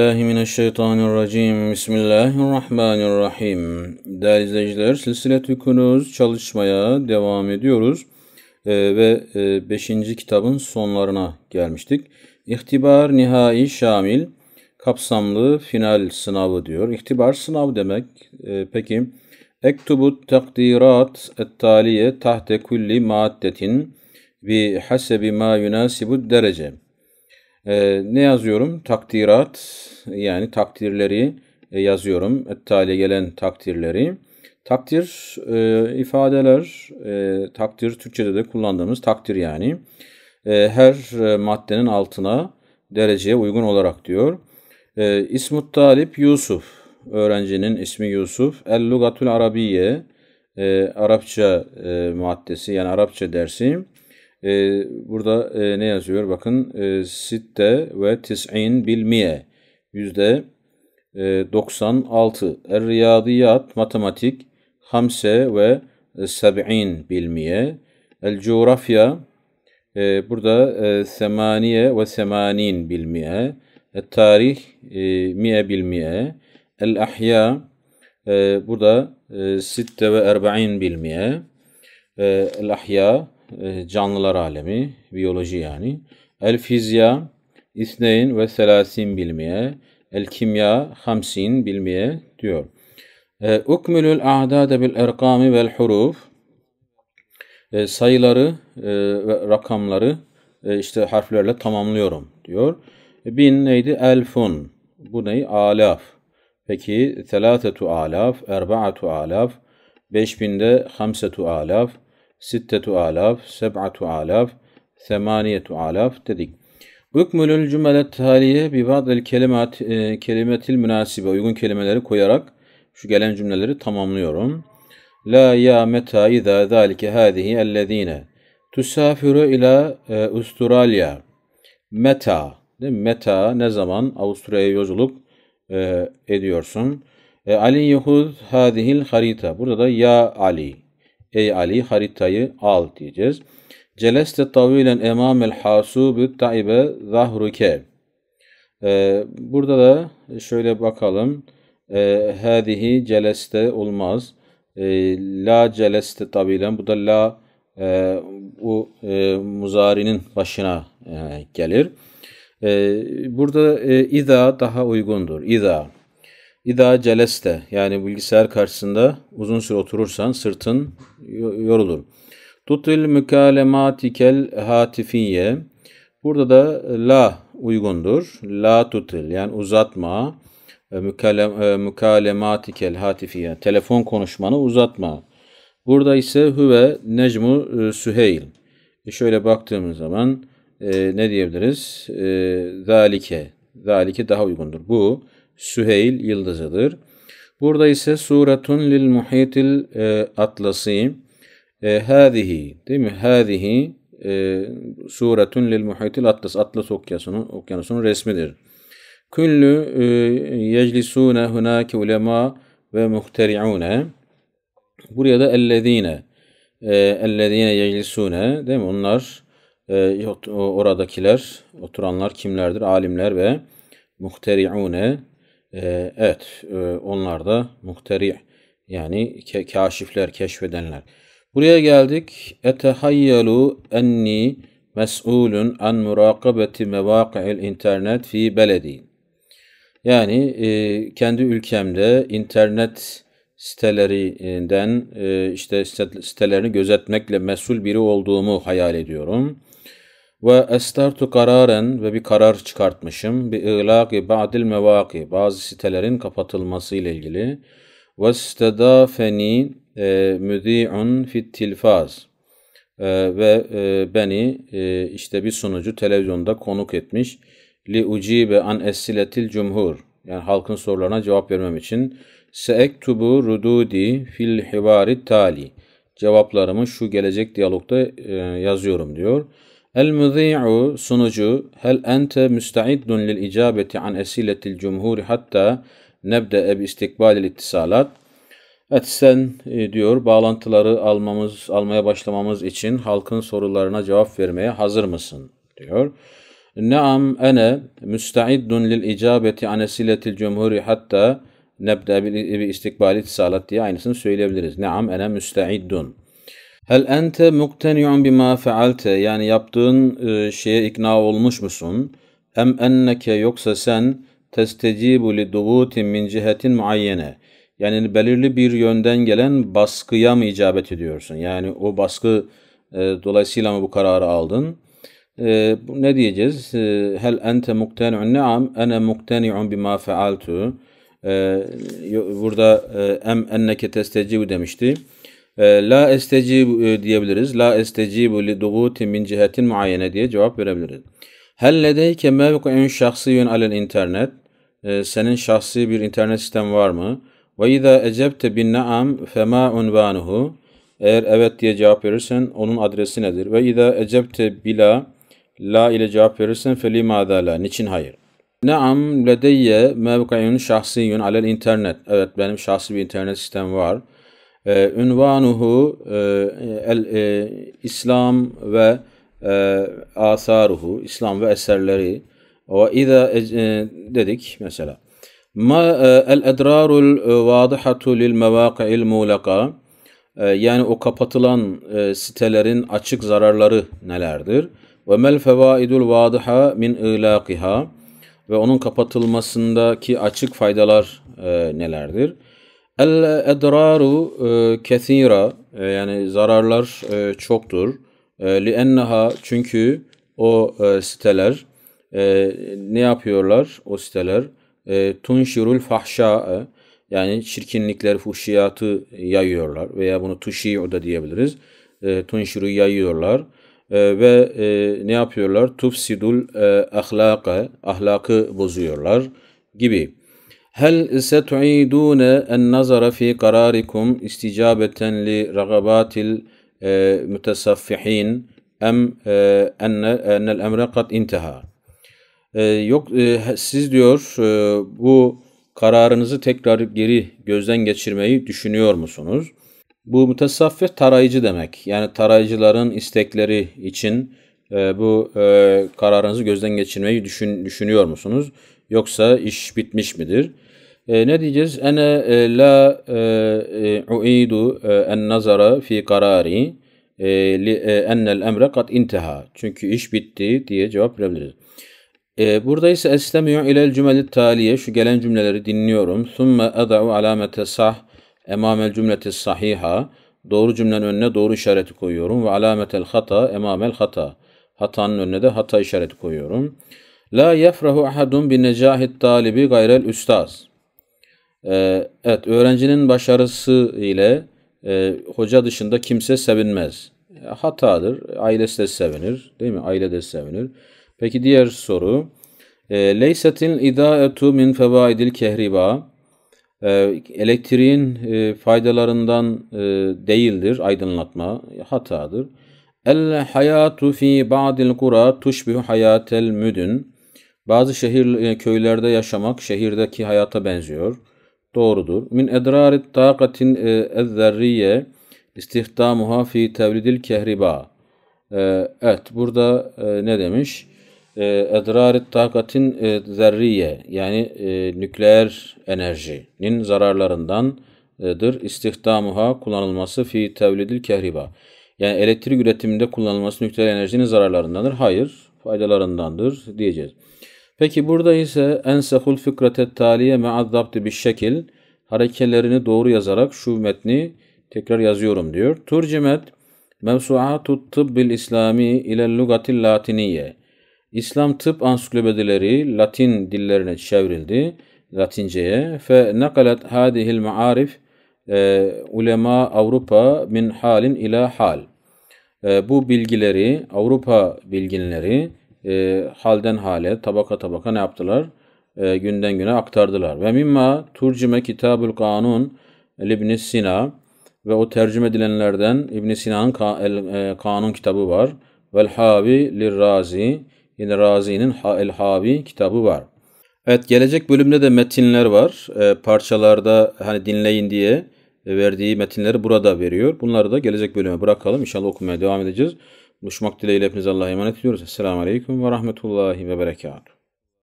Billahi mineşşeytanirracim. Bismillahirrahmanirrahim. Değerli izleyiciler, Silsiletü Kunuz çalışmaya devam ediyoruz. Ee, ve 5. E, kitabın sonlarına gelmiştik. İhtibar nihai şamil, kapsamlı final sınavı diyor. İhtibar sınav demek. E, peki, Ektubu takdirat ettaliye tahte kulli maddetin bi hasebi ma yunasibu derece. E, ne yazıyorum? Takdirat yani takdirleri e, yazıyorum. Ettale gelen takdirleri. Takdir e, ifadeler, e, takdir Türkçe'de de kullandığımız takdir yani. E, her e, maddenin altına dereceye uygun olarak diyor. E, İsmut Talip Yusuf, öğrencinin ismi Yusuf. El Lugatul Arabiye, e, Arapça e, maddesi yani Arapça dersi. E, burada e, ne yazıyor? Bakın e, sitte ve tis'in bilmiye yüzde 96. E, er riyadiyat matematik hamse ve e, sab'in bilmiye. El coğrafya e, burada e, semaniye ve semanin bilmiye. El tarih e, miye bilmiye. El ahya e, burada e, sitte ve erba'in bilmiye. E, el ahya e, canlılar alemi, biyoloji yani. El fizya, isneyn ve selasin bilmeye, el kimya, hamsin bilmeye diyor. E, Ukmülül a'dâde bil erkami vel huruf. E, sayıları ve rakamları işte harflerle tamamlıyorum diyor. Bin neydi? Elfun. Bu ney? Alaf. Peki, telâtetu alaf, erbaatu alaf, beş binde hamsetu alaf, sittetu alaf, seb'atu alaf, semaniyetu alaf dedik. Ukmülül cümle taliye bi ba'del kelimat, e, kelimetil münasibe uygun kelimeleri koyarak şu gelen cümleleri tamamlıyorum. La ya meta iza zalike hadihi ellezine tusafiru ila e, Avustralya. Meta, değil mi? meta ne zaman Avusturya'ya yolculuk e, ediyorsun? E, Ali Yehud hadihil harita. Burada da ya Ali Ey Ali haritayı al diyeceğiz. Celeste tavilen emamel hasubu taibe zahruke. Ee, burada da şöyle bakalım. Ee, Hadihi celeste olmaz. Ee, la celeste tabilen. Bu da la e, bu e, muzarinin başına e, gelir. Burada ida daha uygundur. İza. İda celeste yani bilgisayar karşısında uzun süre oturursan sırtın yorulur. Tutil mükalematikel hatifiye. Burada da la uygundur. La tutil yani uzatma. E, mükalematikel e, hatifiye. Telefon konuşmanı uzatma. Burada ise hüve necmu e, süheyl. şöyle baktığımız zaman ne diyebiliriz? E, zalike. Zalike daha uygundur. Bu Süheyl yıldızıdır. Burada ise suretun lil muhitil e, atlasi e, hadihi değil mi? Hadihi e, suretun lil muhitil atlas atlas okyanusunun, okyanusunun resmidir. Küllü e, yeclisune hunake ulema ve muhteri'une buraya da ellezine e, ellezine yeclisune değil mi? Onlar e, oradakiler oturanlar kimlerdir? Alimler ve muhteri'une ee, evet e, onlar da muhteri yani ke kaşifler, keşfedenler. Buraya geldik. Etehayyalu enni mes'ulun an murakabeti mevaki'il internet fi beledi. Yani e, kendi ülkemde internet sitelerinden e, işte sitelerini gözetmekle mesul biri olduğumu hayal ediyorum. Ve estartu kararen ve bir karar çıkartmışım. Bi ilaki ba'dil mevaki bazı sitelerin kapatılması ile ilgili. Ve istedafeni e, müdi'un fit tilfaz e, ve e, beni e, işte bir sunucu televizyonda konuk etmiş. Li ucibe an esiletil cumhur yani halkın sorularına cevap vermem için seektubu rududi fil hivari tali cevaplarımı şu gelecek diyalogda e, yazıyorum diyor. El müzi'u sunucu hel ente müstaiddun lil icabeti an esiletil cumhuri hatta nebde'e bi istikbalil ittisalat. Evet sen e, diyor bağlantıları almamız, almaya başlamamız için halkın sorularına cevap vermeye hazır mısın diyor. Naam ene müstaiddun lil icabeti an esiletil cumhuri hatta nebde bi istikbali ittisalat diye aynısını söyleyebiliriz. Naam ene müstaiddun. Hel ente mukteni'un bima fealte yani yaptığın e, şeye ikna olmuş musun? Em enneke yoksa sen testecibu li dubutin min cihetin muayyene. Yani belirli bir yönden gelen baskıya mı icabet ediyorsun? Yani o baskı e, dolayısıyla mı bu kararı aldın? E, ne diyeceğiz? E, hel ente mukteni'un ne'am ene mukteni'un bima fealtu. E, burada e, em enneke testecibu demişti. Ee, la estecibu e, diyebiliriz. La estecibu li duguti min cihetin muayene diye cevap verebiliriz. Hel ledeyke mevki'un şahsiyun alel internet. Ee, senin şahsi bir internet sistem var mı? Ve izâ ecebte bin naam fema unvanuhu. Eğer evet diye cevap verirsen onun adresi nedir? Ve izâ ecebte bila la ile cevap verirsen felima la. Niçin hayır? Naam ledeyye mevki'un şahsiyun alel internet. Evet benim şahsi bir internet sistem var. Ee, e, ünvanuhu e, İslam ve e, asaruhu İslam ve eserleri ve iza e, dedik mesela ma e, el edrarul e, vadihatu lil mevaqi'il mulaka yani o kapatılan sitelerin açık zararları nelerdir ve mel fevaidul vadiha min ilaqiha ve onun kapatılmasındaki açık faydalar nelerdir? El edraru e, kesira e, yani zararlar e, çoktur. Lienneha çünkü o siteler ne yapıyorlar o siteler? Tunşirul fahşa'e yani çirkinlikler, fuhşiyatı yayıyorlar veya bunu tuşi'u da diyebiliriz. E, tunşiru yayıyorlar ve ne yapıyorlar? Tufsidul e, ahlaka, ahlakı bozuyorlar gibi. هل ستعيدون النظر في قراركم استجابة لرغبات المتصفحين أم أن أن الأمر قد انتهى Yok e, siz diyor e, bu kararınızı tekrar geri gözden geçirmeyi düşünüyor musunuz? Bu mütesaffir tarayıcı demek. Yani tarayıcıların istekleri için e, bu kararınızı gözden geçirmeyi düşün, düşünüyor musunuz? Yoksa iş bitmiş midir? E, ne diyeceğiz? Ene e, la e, e uidu e, en nazara fi karari li e, ennel emre kat intiha. Çünkü iş bitti diye cevap verebiliriz. E, burada ise eslemiyor ilel cümleli taliye. Şu gelen cümleleri dinliyorum. Thumme adau alamete sah emamel cümleti sahiha. Doğru cümlenin önüne doğru işareti koyuyorum. Ve alametel hata emamel hata. Hatanın önüne de hata işareti koyuyorum. La yefrahu ahadun bi necahit talibi gayrel üstaz. Ee, evet, öğrencinin başarısı ile e, hoca dışında kimse sevinmez. Hatadır. Ailesi de sevinir. Değil mi? Aile de sevinir. Peki diğer soru. E, Leysetil idaetu min fevaidil kehriba. E, elektriğin e, faydalarından değildir aydınlatma. Hatadır. El hayatu fi ba'dil kura tushbihu hayatel müdün. Bazı şehir e, köylerde yaşamak şehirdeki hayata benziyor. Doğrudur. Min edrarit taqatin e, ezzerriye istihdamuha fi tevlidil kehriba. E, evet burada ne demiş? Edrarit taqatin zerriye yani nükleer enerjinin zararlarındandır. İstihdamuha kullanılması fi tevlidil kehriba. Yani elektrik üretiminde kullanılması nükleer enerjinin zararlarındandır. Hayır faydalarındandır diyeceğiz. Peki burada ise ensehul fikratet taliye me'azzabti bir şekil harekelerini doğru yazarak şu metni tekrar yazıyorum diyor. Turcimet Mevsuatut Tıbbil İslami ile Lugatil Latiniye. İslam tıp ansiklopedileri Latin dillerine çevrildi. Latinceye. Fe nakalet hadihil maarif e, ulema Avrupa min halin ila hal. Ee, bu bilgileri Avrupa bilginleri e, halden hale, tabaka tabaka ne yaptılar? E, günden güne aktardılar. Ve mimma turcime kitabul kanun ibn Sina ve o tercüme edilenlerden ibn Sina'nın ka, e, kanun kitabı var. Vel Habi Lirrazi yine Razi'nin El Habi kitabı var. Evet gelecek bölümde de metinler var. E, parçalarda hani dinleyin diye e, verdiği metinleri burada veriyor. Bunları da gelecek bölüme bırakalım. İnşallah okumaya devam edeceğiz. Buluşmak dileğiyle hepinize Allah'a emanet ediyoruz. Esselamu Aleyküm ve Rahmetullahi ve Berekatuhu.